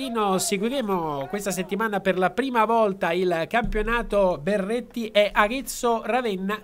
Marchino seguiremo questa settimana per la prima volta il campionato Berretti e Arezzo-Ravenna.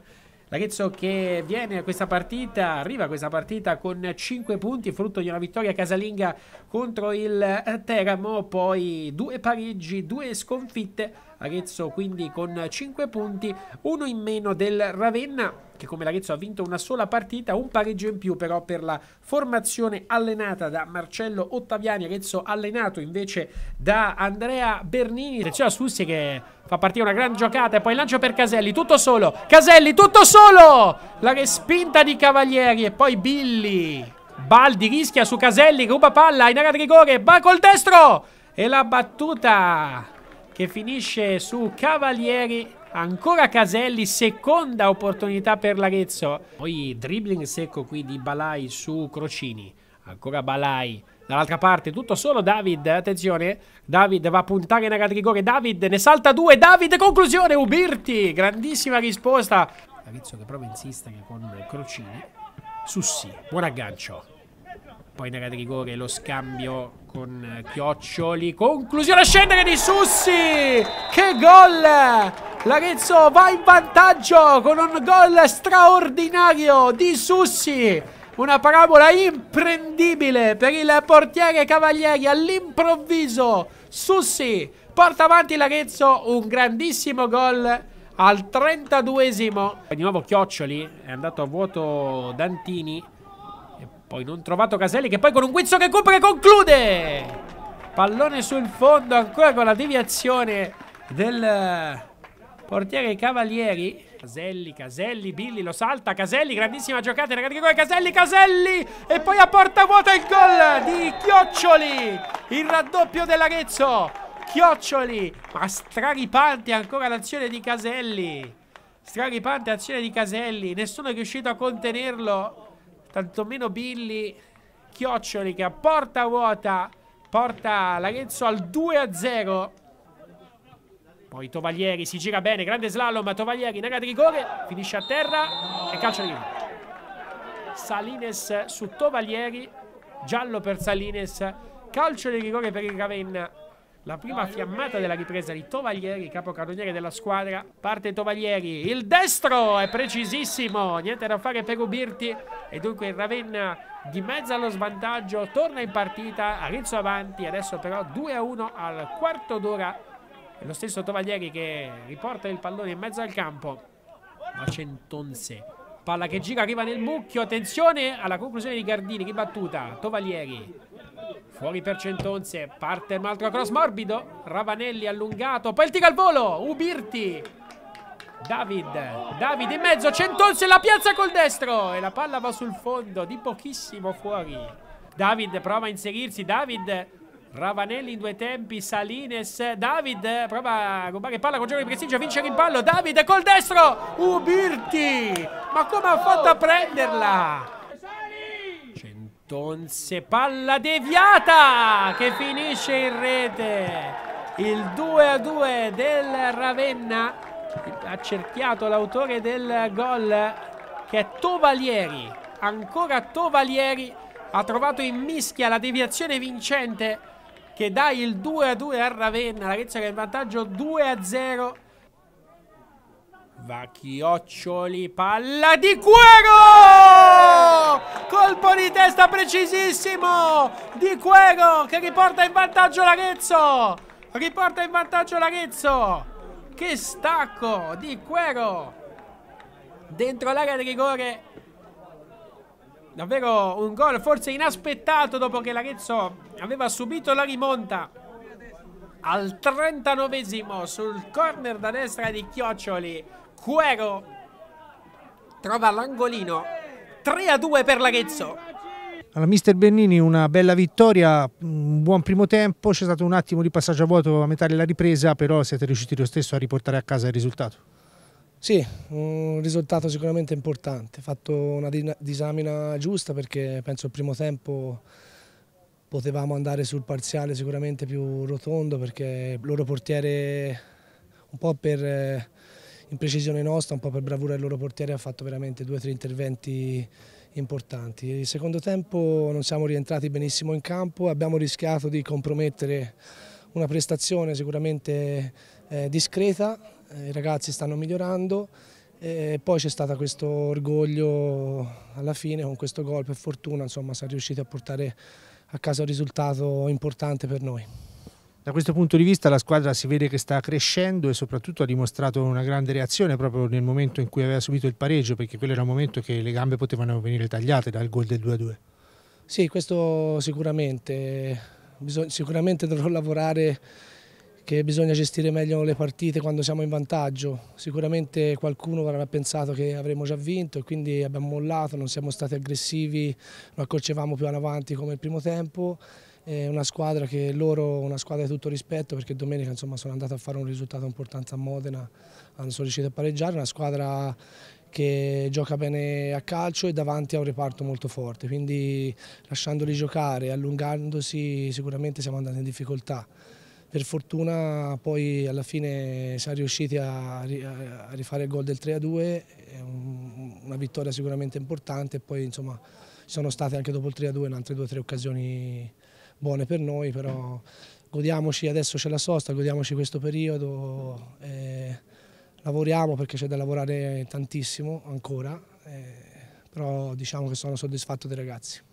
L'Arezzo che viene a questa partita, arriva a questa partita con 5 punti, frutto di una vittoria casalinga contro il Teramo, poi due pareggi, due sconfitte Arezzo quindi con 5 punti, uno in meno del Ravenna che come l'Arezzo ha vinto una sola partita, un pareggio in più però per la formazione allenata da Marcello Ottaviani, Arezzo allenato invece da Andrea Bernini. Attenzione a Sussi che fa partire una gran giocata e poi lancio per Caselli, tutto solo, Caselli tutto solo, la respinta di Cavalieri e poi Billy. Baldi rischia su Caselli, ruba palla in area di rigore, va col destro e la battuta che finisce su Cavalieri. Ancora Caselli, seconda opportunità per l'Arezzo. Poi dribbling secco qui di Balai su Crocini. Ancora Balai. Dall'altra parte tutto solo David, attenzione, David va a puntare in area di rigore, David ne salta due, David conclusione, Ubirti, grandissima risposta. L'Arezzo che prova a insistere con Crocini, Sussi, buon aggancio, poi in area di rigore lo scambio con eh, Chioccioli. Conclusione a scendere di Sussi! Che gol! L'Arezzo va in vantaggio con un gol straordinario di Sussi. Una parabola imprendibile per il portiere Cavalieri. All'improvviso Sussi porta avanti l'Arezzo. Un grandissimo gol al 32esimo. Di nuovo Chioccioli, è andato a vuoto Dantini. Poi non trovato Caselli che poi con un guizzo che copre conclude. Pallone sul fondo ancora con la deviazione del eh, portiere Cavalieri. Caselli, Caselli, Billy lo salta, Caselli, grandissima giocata, ragazzi, gol, Caselli, Caselli e poi a porta vuota il gol di Chioccioli, il raddoppio dell'Arezzo, Chioccioli, ma straripante ancora l'azione di Caselli, straripante azione di Caselli, nessuno è riuscito a contenerlo, Tantomeno Billy a porta vuota, porta Larenzo al 2-0. Poi Tovaglieri si gira bene, grande slalom, Tovaglieri in area di rigore, finisce a terra e calcio di rigore. Salines su Tovaglieri, giallo per Salines, calcio di rigore per il Ravenna. La prima fiammata della ripresa di Tovaglieri, capocannoniere della squadra. Parte Tovaglieri, il destro è precisissimo, niente da fare per Ubirti e dunque il Ravenna di mezzo allo svantaggio torna in partita, Arizzo avanti, adesso però 2-1 al quarto d'ora. È lo stesso Tovaglieri che riporta il pallone in mezzo al campo. Ma Centonze Palla che gira, arriva nel mucchio. Attenzione alla conclusione di Gardini. Che battuta. Tovalieri. Fuori per Centonze. Parte un altro cross morbido. Ravanelli allungato. Poi il tic al volo. Ubirti. David. David in mezzo. Centonze la piazza col destro. E la palla va sul fondo. Di pochissimo fuori. David prova a inserirsi. David Ravanelli in due tempi, Salines, David prova a rubare palla con gioco di prestigio, vince in pallo, David col destro, Ubirti, ma come ha fatto a prenderla? Centonze, palla deviata che finisce in rete, il 2 a 2 del Ravenna, ha cerchiato l'autore del gol che è Tovalieri, ancora Tovalieri, ha trovato in mischia la deviazione vincente che dà il 2 a 2 a Ravenna. Lavezza che è in vantaggio 2 a 0. Va Chioccioli, palla di Cuero! Colpo di testa precisissimo di Cuero che riporta in vantaggio l'Arezzo. Riporta in vantaggio l'Arezzo. Che stacco di Cuero. Dentro l'area di rigore Davvero un gol forse inaspettato dopo che l'Arezzo aveva subito la rimonta al 39esimo sul corner da destra di Chioccioli. Cuero trova l'angolino 3 a 2 per l'Arezzo. Alla mister Bernini una bella vittoria, un buon primo tempo, c'è stato un attimo di passaggio a vuoto a metà della ripresa, però siete riusciti lo stesso a riportare a casa il risultato. Sì, un risultato sicuramente importante, fatto una disamina giusta perché penso il primo tempo potevamo andare sul parziale sicuramente più rotondo perché il loro portiere un po' per eh, imprecisione nostra, un po' per bravura del loro portiere ha fatto veramente due o tre interventi importanti. Il secondo tempo non siamo rientrati benissimo in campo, abbiamo rischiato di compromettere una prestazione sicuramente eh, discreta eh, i ragazzi stanno migliorando e poi c'è stato questo orgoglio alla fine con questo gol, per fortuna insomma siamo riusciti a portare a casa un risultato importante per noi. Da questo punto di vista la squadra si vede che sta crescendo e soprattutto ha dimostrato una grande reazione proprio nel momento in cui aveva subito il pareggio perché quello era un momento che le gambe potevano venire tagliate dal gol del 2-2. Sì, questo sicuramente, sicuramente dovrò lavorare che bisogna gestire meglio le partite quando siamo in vantaggio. Sicuramente qualcuno avrà pensato che avremmo già vinto e quindi abbiamo mollato, non siamo stati aggressivi, non accorcevamo più avanti come il primo tempo. È una squadra che loro, una squadra di tutto rispetto perché domenica insomma, sono andato a fare un risultato importante a Modena, hanno sono riuscito a pareggiare, una squadra che gioca bene a calcio e davanti a un reparto molto forte, quindi lasciandoli giocare, allungandosi sicuramente siamo andati in difficoltà per fortuna poi alla fine siamo riusciti a, rifare il gol del 3-2, una vittoria sicuramente importante poi insomma ci sono state anche dopo il 3-2 altre due o tre occasioni buone per noi, però godiamoci, adesso c'è la sosta, godiamoci questo periodo, lavoriamo perché c'è da lavorare tantissimo ancora, eh, però diciamo che sono soddisfatto dei ragazzi.